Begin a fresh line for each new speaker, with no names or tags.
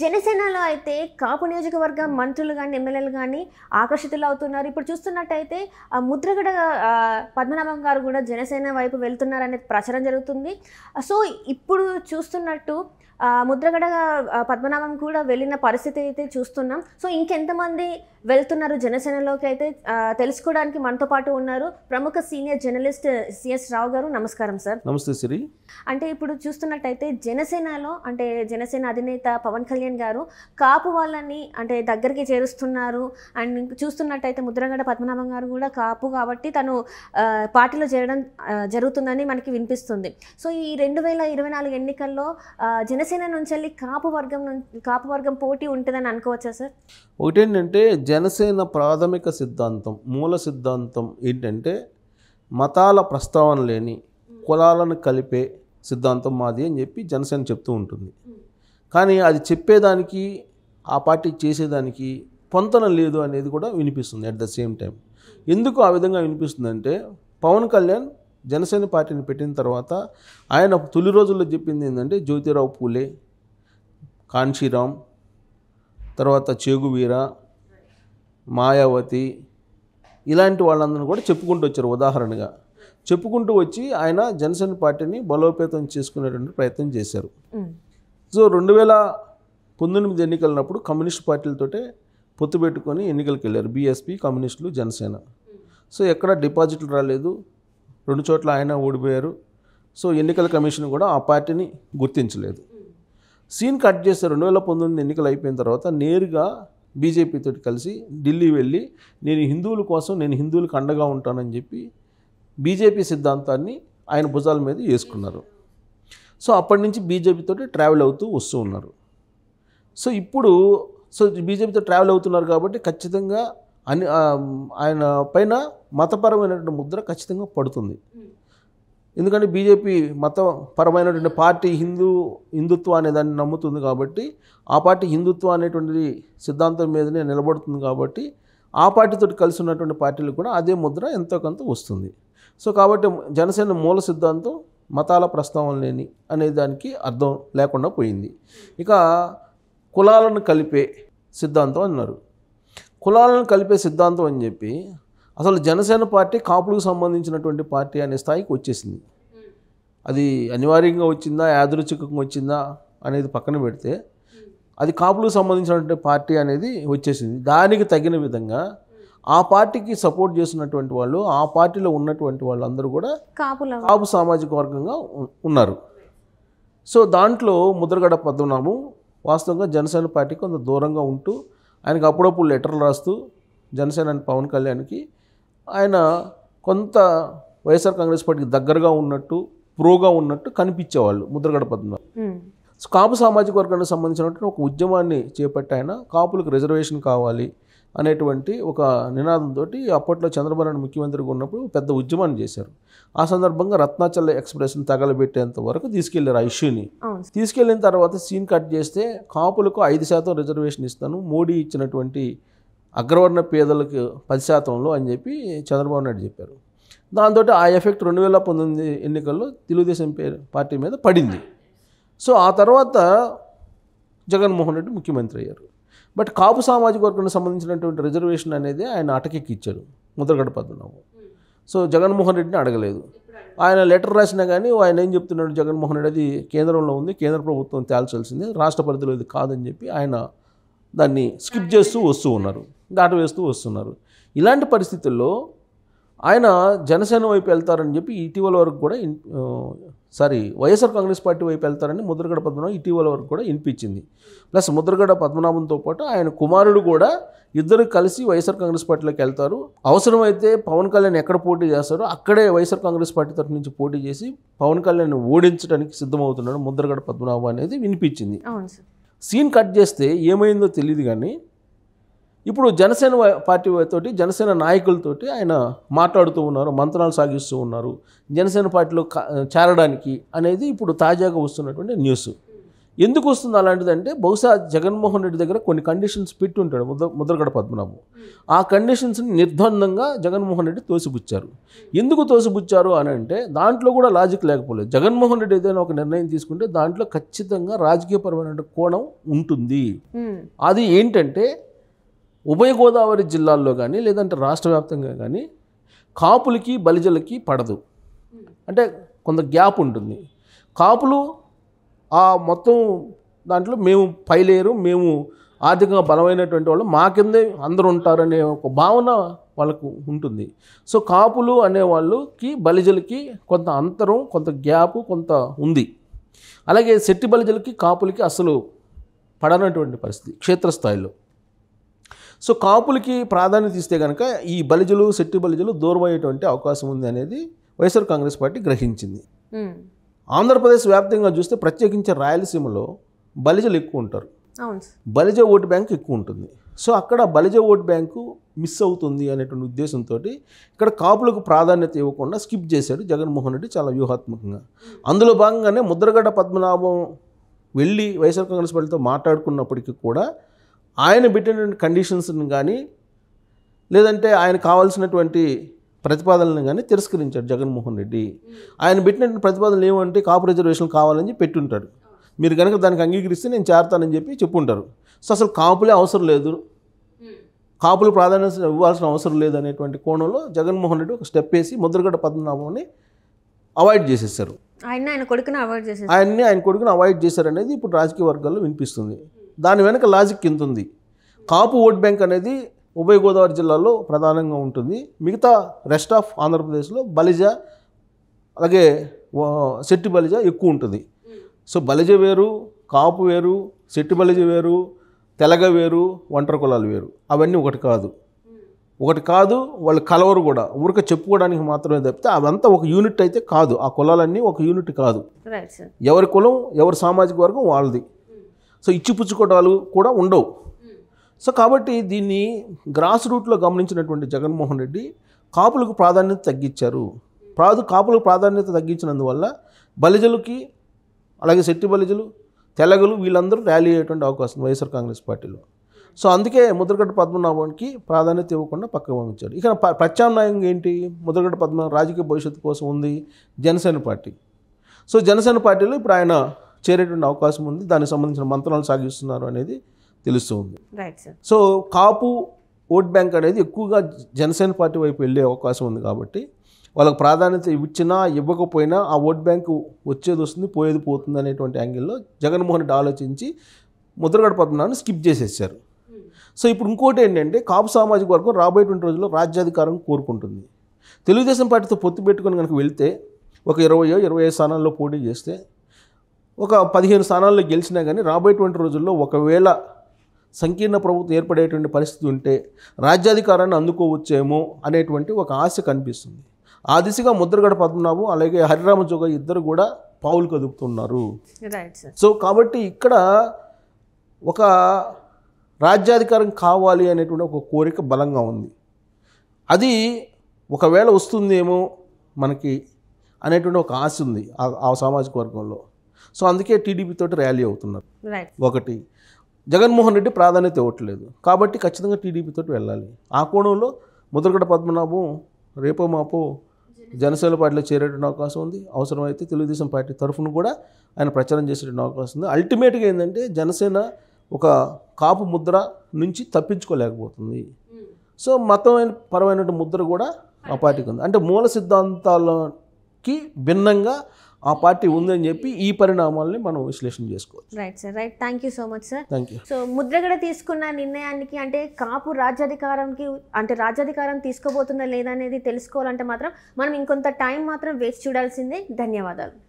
జనసేనలో అయితే కాపు నియోజకవర్గం మంత్రులు కానీ ఎమ్మెల్యేలు కానీ ఆకర్షితులు అవుతున్నారు ఇప్పుడు చూస్తున్నట్టయితే ముద్రగడ పద్మనాభం గారు కూడా జనసేన వైపు వెళ్తున్నారనే ప్రచారం జరుగుతుంది సో ఇప్పుడు చూస్తున్నట్టు ముద్రగడ పద్మనాభం కూడా వెళ్ళిన పరిస్థితి అయితే చూస్తున్నాం సో ఇంకెంతమంది వెళ్తున్నారు జనసేనలోకి అయితే తెలుసుకోవడానికి మనతో పాటు ఉన్నారు ప్రముఖ సీనియర్ జర్నలిస్ట్ సిఎస్ రావు గారు నమస్కారం సార్ నమస్తే సిరి అంటే ఇప్పుడు చూస్తున్నట్టయితే జనసేనలో అంటే జనసేన అధినేత పవన్ కళ్యాణ్ గారు కాపు వాళ్ళని అంటే దగ్గరికి చేరుస్తున్నారు అండ్ చూస్తున్నట్టయితే ముద్రగడ పద్మనాభం గారు కూడా కాపు కాబట్టి తను పార్టీలో చేరడం జరుగుతుందని మనకి వినిపిస్తుంది సో ఈ రెండు వేల ఇరవై నాలుగు ఎన్నికల్లో జనసేన జనసేన నుంచి కాపు వర్గం కాపు వర్గం పోటీ ఉంటుందని అనుకోవచ్చా సార్
ఒకటేంటంటే జనసేన ప్రాథమిక సిద్ధాంతం మూల సిద్ధాంతం ఏంటంటే మతాల ప్రస్తావన లేని కులాలను కలిపే సిద్ధాంతం మాది అని చెప్పి జనసేన చెప్తూ ఉంటుంది కానీ అది చెప్పేదానికి ఆ పార్టీ చేసేదానికి పొంతన లేదు అనేది కూడా వినిపిస్తుంది అట్ ద సేమ్ టైం ఎందుకు ఆ విధంగా వినిపిస్తుందంటే పవన్ కళ్యాణ్ జనసేన పార్టీని పెట్టిన తర్వాత ఆయన తొలి రోజుల్లో చెప్పింది ఏంటంటే జ్యోతిరావు పూలే కాంచీరామ్ తర్వాత చేగువీర మాయావతి ఇలాంటి వాళ్ళందరినీ కూడా చెప్పుకుంటూ వచ్చారు ఉదాహరణగా చెప్పుకుంటూ వచ్చి ఆయన జనసేన పార్టీని బలోపేతం చేసుకునేటువంటి ప్రయత్నం చేశారు సో రెండు వేల పంతొమ్మిది ఎన్నికలనప్పుడు కమ్యూనిస్ట్ పార్టీలతోటే పొత్తు పెట్టుకొని ఎన్నికలకు వెళ్ళారు బీఎస్పీ కమ్యూనిస్టులు జనసేన సో ఎక్కడ డిపాజిట్లు రాలేదు రెండు చోట్ల ఆయన ఓడిపోయారు సో ఎన్నికల కమిషన్ కూడా ఆ పార్టీని గుర్తించలేదు సీన్ కట్ చేస్తే రెండు వేల పంతొమ్మిది ఎన్నికలు అయిపోయిన తర్వాత నేరుగా బీజేపీతో కలిసి ఢిల్లీ వెళ్ళి నేను హిందువుల కోసం నేను హిందువులకు అండగా ఉంటానని చెప్పి బీజేపీ సిద్ధాంతాన్ని ఆయన భుజాల మీద వేసుకున్నారు సో అప్పటి నుంచి బీజేపీతో ట్రావెల్ అవుతూ వస్తూ ఉన్నారు సో ఇప్పుడు సో బీజేపీతో ట్రావెల్ అవుతున్నారు కాబట్టి ఖచ్చితంగా అని ఆయన పైన మతపరమైనటువంటి ముద్ర ఖచ్చితంగా పడుతుంది ఎందుకంటే బీజేపీ మతపరమైనటువంటి పార్టీ హిందూ హిందుత్వం అనే దాన్ని నమ్ముతుంది కాబట్టి ఆ పార్టీ హిందుత్వం అనేటువంటి సిద్ధాంతం మీదనే నిలబడుతుంది కాబట్టి ఆ పార్టీతో కలిసి ఉన్నటువంటి పార్టీలు కూడా అదే ముద్ర ఎంతో కొంత వస్తుంది సో కాబట్టి జనసేన మూల సిద్ధాంతం మతాల ప్రస్తావన లేని అనే దానికి అర్థం లేకుండా పోయింది ఇక కులాలను కలిపే సిద్ధాంతం అన్నారు కులాలను కలిపే సిద్ధాంతం అని చెప్పి అసలు జనసేన పార్టీ కాపులకు సంబంధించినటువంటి పార్టీ అనే స్థాయికి వచ్చేసింది అది అనివార్యంగా వచ్చిందా యాదృచ్ఛికంగా వచ్చిందా అనేది పక్కన పెడితే అది కాపులకు సంబంధించినటువంటి పార్టీ అనేది వచ్చేసింది దానికి తగిన విధంగా ఆ పార్టీకి సపోర్ట్ చేసినటువంటి వాళ్ళు ఆ పార్టీలో ఉన్నటువంటి వాళ్ళందరూ కూడా కాపు సామాజిక వర్గంగా ఉన్నారు సో దాంట్లో ముద్రగడ పద్మనాభం వాస్తవంగా జనసేన పార్టీ కొంత దూరంగా ఉంటూ ఆయనకు అప్పుడప్పుడు లెటర్లు రాస్తూ జనసేన అండ్ పవన్ కళ్యాణ్కి ఆయన కొంత వైఎస్ఆర్ కాంగ్రెస్ పార్టీకి దగ్గరగా ఉన్నట్టు ప్రోగా ఉన్నట్టు కనిపించేవాళ్ళు ముద్రగడ
పద్మనాభ్
కాపు సామాజిక వర్గానికి సంబంధించినటువంటి ఒక ఉద్యమాన్ని చేపట్టి ఆయన కాపులకు రిజర్వేషన్ కావాలి అనేటువంటి ఒక నినాదంతో అప్పట్లో చంద్రబాబు నాయుడు ముఖ్యమంత్రిగా ఉన్నప్పుడు పెద్ద ఉద్యమాన్ని చేశారు ఆ సందర్భంగా రత్నాచల్ ఎక్స్ప్రెస్ని తగలబెట్టేంత వరకు తీసుకెళ్లారు ఆ ఇష్యూని తీసుకెళ్లిన తర్వాత సీన్ కట్ చేస్తే కాపులకు ఐదు శాతం రిజర్వేషన్ ఇస్తాను మోడీ ఇచ్చినటువంటి అగ్రవర్ణ పేదలకు పది శాతంలో అని చెప్పి చంద్రబాబు నాయుడు చెప్పారు దాంతో ఆ ఎఫెక్ట్ రెండు వేల పంతొమ్మిది ఎన్నికల్లో తెలుగుదేశం పార్టీ మీద పడింది సో ఆ తర్వాత జగన్మోహన్ రెడ్డి ముఖ్యమంత్రి అయ్యారు బట్ కాపు సామాజిక వర్గానికి సంబంధించినటువంటి రిజర్వేషన్ అనేది ఆయన అటకెక్కి ముద్రగడ పద్మనాభం సో జగన్మోహన్ రెడ్డిని అడగలేదు ఆయన లెటర్ రాసినా కానీ ఆయన ఏం చెప్తున్నాడు జగన్మోహన్ రెడ్డి అది కేంద్రంలో ఉంది కేంద్ర ప్రభుత్వం తేల్చాల్సింది రాష్ట్ర పరిధిలో ఇది కాదని చెప్పి ఆయన దాన్ని స్కిప్ చేస్తూ వస్తూ ఉన్నారు దాట వేస్తూ వస్తున్నారు ఇలాంటి పరిస్థితుల్లో ఆయన జనసేన వైపు వెళ్తారని చెప్పి ఇటీవల వరకు కూడా సారీ వైఎస్ఆర్ కాంగ్రెస్ పార్టీ వైపు వెళ్తారని ముద్రగడ పద్మనాభం ఇటీవల వరకు కూడా వినిపించింది ప్లస్ ముద్రగడ పద్మనాభంతో పాటు ఆయన కుమారుడు కూడా ఇద్దరు కలిసి వైఎస్ఆర్ కాంగ్రెస్ పార్టీలోకి వెళ్తారు అవసరమైతే పవన్ కళ్యాణ్ ఎక్కడ పోటీ చేస్తారో అక్కడే వైఎస్ఆర్ కాంగ్రెస్ పార్టీ తరఫు నుంచి పోటీ చేసి పవన్ కళ్యాణ్ ఓడించడానికి సిద్ధమవుతున్నాడు ముద్రగడ పద్మనాభం అనేది వినిపించింది సీన్ కట్ చేస్తే ఏమైందో తెలియదు కానీ ఇప్పుడు జనసేన పార్టీ తోటి జనసేన నాయకులతోటి ఆయన మాట్లాడుతూ ఉన్నారు మంత్రాలు సాగిస్తూ ఉన్నారు జనసేన పార్టీలో చేరడానికి అనేది ఇప్పుడు తాజాగా వస్తున్నటువంటి న్యూస్ ఎందుకు వస్తుంది అలాంటిదంటే బహుశా జగన్మోహన్ రెడ్డి దగ్గర కొన్ని కండిషన్స్ పెట్టి ఉంటాడు ముద్ర ముద్రగడ పద్మనాభం ఆ కండిషన్స్ని నిర్ద్వందంగా జగన్మోహన్ రెడ్డి తోసిపుచ్చారు ఎందుకు తోసిపుచ్చారు అని అంటే దాంట్లో కూడా లాజిక్ లేకపోలేదు జగన్మోహన్ రెడ్డి ఏదైనా ఒక నిర్ణయం తీసుకుంటే దాంట్లో ఖచ్చితంగా రాజకీయపరమైన కోణం ఉంటుంది అది ఏంటంటే ఉభయ గోదావరి జిల్లాల్లో కానీ లేదంటే రాష్ట్ర వ్యాప్తంగా కానీ కాపులకి బలిజలకి పడదు అంటే కొంత గ్యాప్ ఉంటుంది కాపులు ఆ మొత్తం దాంట్లో మేము పైలేరు మేము ఆర్థికంగా బలమైనటువంటి వాళ్ళు మా కిందే అందరూ ఉంటారనే ఒక భావన వాళ్ళకు ఉంటుంది సో కాపులు అనే వాళ్ళకి బలిజలకి కొంత అంతరం కొంత గ్యాప్ కొంత ఉంది అలాగే శెట్టి బలిజలకి కాపులకి అసలు పడనటువంటి పరిస్థితి క్షేత్రస్థాయిలో సో కాపులకి ప్రాధాన్యత ఇస్తే కనుక ఈ బలిజలు శెట్టి బలిజలు దూరమయ్యేటువంటి అవకాశం ఉంది అనేది వైఎస్ఆర్ కాంగ్రెస్ పార్టీ గ్రహించింది ఆంధ్రప్రదేశ్ వ్యాప్తంగా చూస్తే ప్రత్యేకించి రాయలసీమలో బలిజలు ఎక్కువ ఉంటారు బలిజ ఓటు బ్యాంక్ ఎక్కువ ఉంటుంది సో అక్కడ బలిజ ఓటు బ్యాంకు మిస్ అవుతుంది అనేటువంటి ఉద్దేశంతో ఇక్కడ కాపులకు ప్రాధాన్యత ఇవ్వకుండా స్కిప్ చేశాడు జగన్మోహన్ రెడ్డి చాలా వ్యూహాత్మకంగా అందులో భాగంగానే ముద్రగడ్డ పద్మనాభం వెళ్ళి వైఎస్ఆర్ కాంగ్రెస్ పార్టీతో మాట్లాడుకున్నప్పటికీ కూడా ఆయన పెట్టినటువంటి కండిషన్స్ని కానీ లేదంటే ఆయన కావాల్సినటువంటి ప్రతిపాదనలను కానీ తిరస్కరించాడు జగన్మోహన్ రెడ్డి ఆయన పెట్టినటువంటి ప్రతిపాదనలు ఏమంటే కాపు రిజర్వేషన్ కావాలని చెప్పి పెట్టుంటాడు మీరు కనుక దానికి అంగీకరిస్తే నేను చేరతానని చెప్పి చెప్పుంటారు సో అసలు కాపులే అవసరం లేదు కాపులు ప్రాధాన్యత ఇవ్వాల్సిన అవసరం లేదు అనేటువంటి కోణంలో జగన్మోహన్ రెడ్డి ఒక స్టెప్ వేసి ముద్రగడ్డ పద్మనాభంని అవాయిడ్ చేసేస్తారు
ఆయన్ని ఆయన కొడుకుని అవాయిడ్ చేశారు
ఆయన్ని ఆయన కొడుకుని అవాయిడ్ చేశారనేది ఇప్పుడు రాజకీయ వర్గాల్లో వినిపిస్తుంది దాని వెనుక లాజిక్ కింద ఉంది కాపు ఓట్ బ్యాంక్ అనేది ఉభయ గోదావరి జిల్లాలో ప్రధానంగా ఉంటుంది మిగతా రెస్ట్ ఆఫ్ ఆంధ్రప్రదేశ్లో బలిజ అలాగే శెట్టి బలిజ ఎక్కువ ఉంటుంది సో బలిజ వేరు కాపు వేరు శెట్టి బలిజ వేరు తెలగ వేరు ఒంటరి కులాలు వేరు అవన్నీ ఒకటి కాదు ఒకటి కాదు వాళ్ళు కలవరు కూడా ఊరికే చెప్పుకోవడానికి మాత్రమే తప్పితే అవంతా ఒక యూనిట్ అయితే కాదు ఆ కులాలన్నీ ఒక యూనిట్ కాదు ఎవరి కులం ఎవరి సామాజిక వర్గం వాళ్ళది సో ఇచ్చిపుచ్చుకోవడాలు కూడా ఉండవు సో కాబట్టి దీన్ని గ్రాస్ రూట్లో గమనించినటువంటి జగన్మోహన్ రెడ్డి కాపులకు ప్రాధాన్యత తగ్గించారు ప్రాదు కాపులకు ప్రాధాన్యత తగ్గించినందువల్ల బలిజలకి అలాగే శెట్టి బలిజలు తెలగలు వీళ్ళందరూ ర్యాలీ అయ్యేటువంటి అవకాశం వైఎస్ఆర్ కాంగ్రెస్ పార్టీలో సో అందుకే ముద్రగడ్డ పద్మనాభానికి ప్రాధాన్యత ఇవ్వకుండా పక్కకు పంపించారు ఇక ప్రత్యామ్నాయం ఏంటి ముద్రగడ్డ పద్మనాభం రాజకీయ భవిష్యత్తు కోసం ఉంది జనసేన పార్టీ సో జనసేన పార్టీలో ఇప్పుడు ఆయన చేరేటువంటి అవకాశం ఉంది దానికి సంబంధించిన మంత్రాలు సాగిస్తున్నారు అనేది తెలుస్తూ ఉంది సో కాపు ఓట్ బ్యాంక్ అనేది ఎక్కువగా జనసేన పార్టీ వైపు వెళ్ళే అవకాశం ఉంది కాబట్టి వాళ్ళకి ప్రాధాన్యత ఇచ్చినా ఇవ్వకపోయినా ఆ ఓట్ బ్యాంక్ వచ్చేది వస్తుంది పోయేది పోతుంది అనేటువంటి యాంగిల్లో జగన్మోహన్ రెడ్డి ఆలోచించి ముద్రగడ పద్మనాన్ని స్కిప్ చేసేసారు సో ఇప్పుడు ఇంకోటి ఏంటంటే కాపు సామాజిక వర్గం రాబోయేటువంటి రోజుల్లో రాజ్యాధికారం కోరుకుంటుంది తెలుగుదేశం పార్టీతో పొత్తు పెట్టుకొని కనుక వెళ్తే ఒక ఇరవయో ఇరవై ఐదు స్థానాల్లో పోటీ చేస్తే ఒక పదిహేను స్థానాల్లో గెలిచినా కానీ రాబోయేటువంటి రోజుల్లో ఒకవేళ సంకీర్ణ ప్రభుత్వం ఏర్పడేటువంటి పరిస్థితి ఉంటే రాజ్యాధికారాన్ని అందుకోవచ్చేమో అనేటువంటి ఒక ఆశ కనిపిస్తుంది ఆ దిశగా ముద్రగడ పద్మనాభం అలాగే హరిరామ ఇద్దరు కూడా పావులు కదుపుతున్నారు సో కాబట్టి ఇక్కడ ఒక రాజ్యాధికారం కావాలి అనేటువంటి ఒక కోరిక బలంగా ఉంది అది ఒకవేళ వస్తుందేమో మనకి అనేటువంటి ఒక ఆశ ఉంది ఆ సామాజిక వర్గంలో సో అందుకే టీడీపీతో ర్యాలీ అవుతున్నారు ఒకటి జగన్మోహన్ రెడ్డి ప్రాధాన్యత ఇవ్వట్లేదు కాబట్టి ఖచ్చితంగా టీడీపీతో వెళ్ళాలి ఆ కోణంలో ముద్రగడ పద్మనాభం రేపో మాపో జనసేన పార్టీలో చేరేటువంటి అవకాశం ఉంది అవసరమైతే తెలుగుదేశం పార్టీ తరఫున కూడా ఆయన ప్రచారం చేసేటువంటి అవకాశం ఉంది అల్టిమేట్గా ఏంటంటే జనసేన ఒక కాపు ముద్ర నుంచి తప్పించుకోలేకపోతుంది hmm. సో మతమైన పరమైనటువంటి ముద్ర కూడా ఆ పార్టీకి ఉంది అంటే మూల సిద్ధాంతాల కి భిన్నంగా ఆ పార్టీ ఉందని చెప్పి ఈ పరిణామాలని మనం విశ్లేషణ చేసుకోవచ్చు
right sir right thank you so much sir thank you so Mudragada తీసుకున్న నిర్ణయానికి అంటే కాపు రాజ్యాధికారంకి అంటే రాజ్యాధికారం తీసుకోబోతుందా లేదా అనేది తెలుసుకోవాలంటే మాత్రం మనం ఇంకొంత టైం మాత్రం వేచి చూడాల్సిందే ధన్యవాదాలు